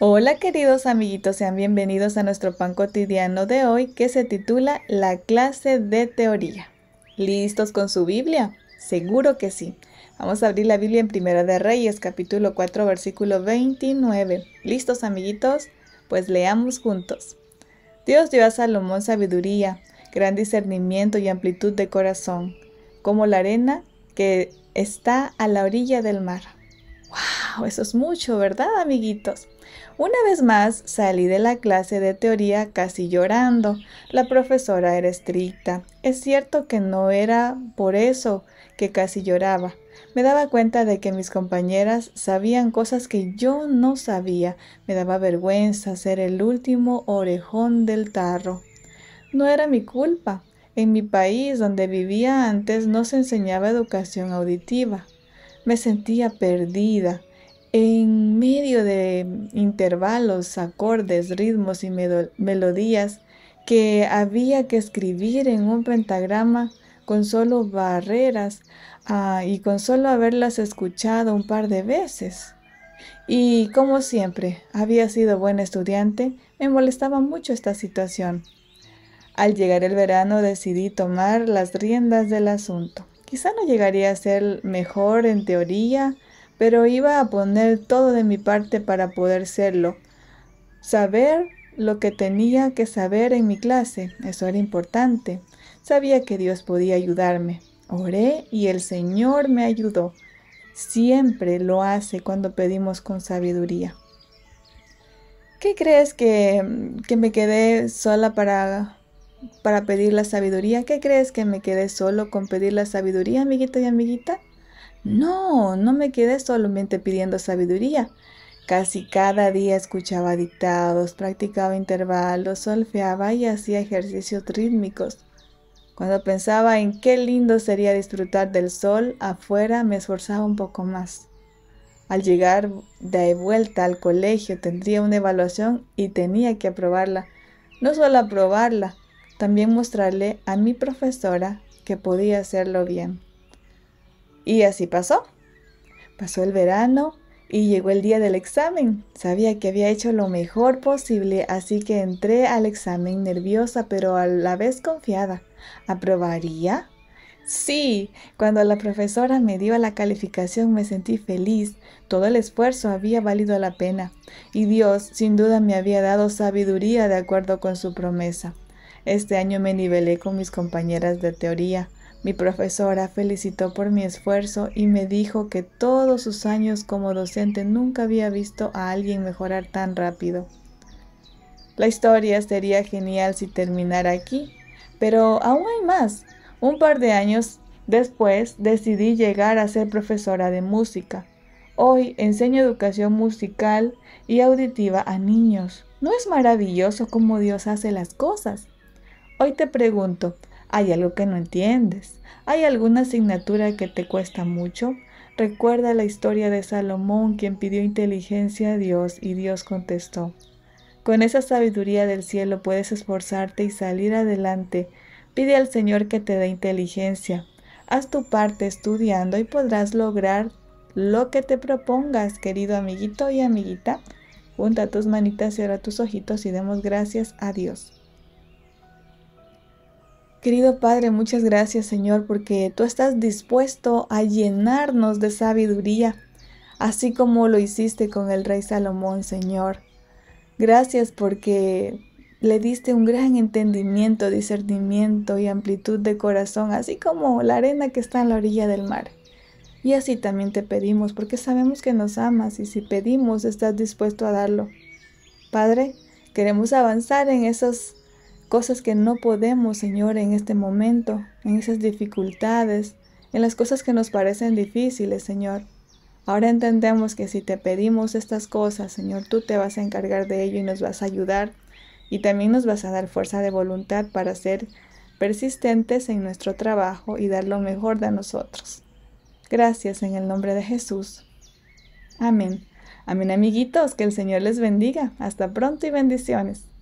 Hola queridos amiguitos, sean bienvenidos a nuestro pan cotidiano de hoy que se titula La clase de teoría. ¿Listos con su Biblia? Seguro que sí. Vamos a abrir la Biblia en Primera de Reyes, capítulo 4, versículo 29. ¿Listos amiguitos? Pues leamos juntos. Dios dio a Salomón sabiduría, gran discernimiento y amplitud de corazón, como la arena que está a la orilla del mar. Eso es mucho, ¿verdad, amiguitos? Una vez más salí de la clase de teoría casi llorando. La profesora era estricta. Es cierto que no era por eso que casi lloraba. Me daba cuenta de que mis compañeras sabían cosas que yo no sabía. Me daba vergüenza ser el último orejón del tarro. No era mi culpa. En mi país donde vivía antes no se enseñaba educación auditiva. Me sentía perdida. En medio de intervalos, acordes, ritmos y melodías que había que escribir en un pentagrama con solo barreras ah, y con solo haberlas escuchado un par de veces. Y como siempre, había sido buen estudiante, me molestaba mucho esta situación. Al llegar el verano decidí tomar las riendas del asunto. Quizá no llegaría a ser mejor en teoría, pero iba a poner todo de mi parte para poder serlo. Saber lo que tenía que saber en mi clase, eso era importante. Sabía que Dios podía ayudarme. Oré y el Señor me ayudó. Siempre lo hace cuando pedimos con sabiduría. ¿Qué crees que, que me quedé sola para, para pedir la sabiduría? ¿Qué crees que me quedé solo con pedir la sabiduría, amiguita y amiguita? No, no me quedé solamente pidiendo sabiduría. Casi cada día escuchaba dictados, practicaba intervalos, solfeaba y hacía ejercicios rítmicos. Cuando pensaba en qué lindo sería disfrutar del sol afuera, me esforzaba un poco más. Al llegar de vuelta al colegio tendría una evaluación y tenía que aprobarla. No solo aprobarla, también mostrarle a mi profesora que podía hacerlo bien. Y así pasó. Pasó el verano y llegó el día del examen. Sabía que había hecho lo mejor posible, así que entré al examen nerviosa pero a la vez confiada. ¿Aprobaría? Sí, cuando la profesora me dio la calificación me sentí feliz. Todo el esfuerzo había valido la pena y Dios sin duda me había dado sabiduría de acuerdo con su promesa. Este año me nivelé con mis compañeras de teoría. Mi profesora felicitó por mi esfuerzo y me dijo que todos sus años como docente nunca había visto a alguien mejorar tan rápido. La historia sería genial si terminara aquí, pero aún hay más. Un par de años después decidí llegar a ser profesora de música. Hoy enseño educación musical y auditiva a niños. ¿No es maravilloso cómo Dios hace las cosas? Hoy te pregunto, hay algo que no entiendes. Hay alguna asignatura que te cuesta mucho. Recuerda la historia de Salomón, quien pidió inteligencia a Dios y Dios contestó. Con esa sabiduría del cielo puedes esforzarte y salir adelante. Pide al Señor que te dé inteligencia. Haz tu parte estudiando y podrás lograr lo que te propongas, querido amiguito y amiguita. Junta tus manitas, ahora tus ojitos y demos gracias a Dios. Querido Padre, muchas gracias Señor porque tú estás dispuesto a llenarnos de sabiduría, así como lo hiciste con el rey Salomón, Señor. Gracias porque le diste un gran entendimiento, discernimiento y amplitud de corazón, así como la arena que está en la orilla del mar. Y así también te pedimos, porque sabemos que nos amas y si pedimos estás dispuesto a darlo. Padre, queremos avanzar en esos cosas que no podemos, Señor, en este momento, en esas dificultades, en las cosas que nos parecen difíciles, Señor. Ahora entendemos que si te pedimos estas cosas, Señor, tú te vas a encargar de ello y nos vas a ayudar y también nos vas a dar fuerza de voluntad para ser persistentes en nuestro trabajo y dar lo mejor de nosotros. Gracias en el nombre de Jesús. Amén. Amén amiguitos, que el Señor les bendiga. Hasta pronto y bendiciones.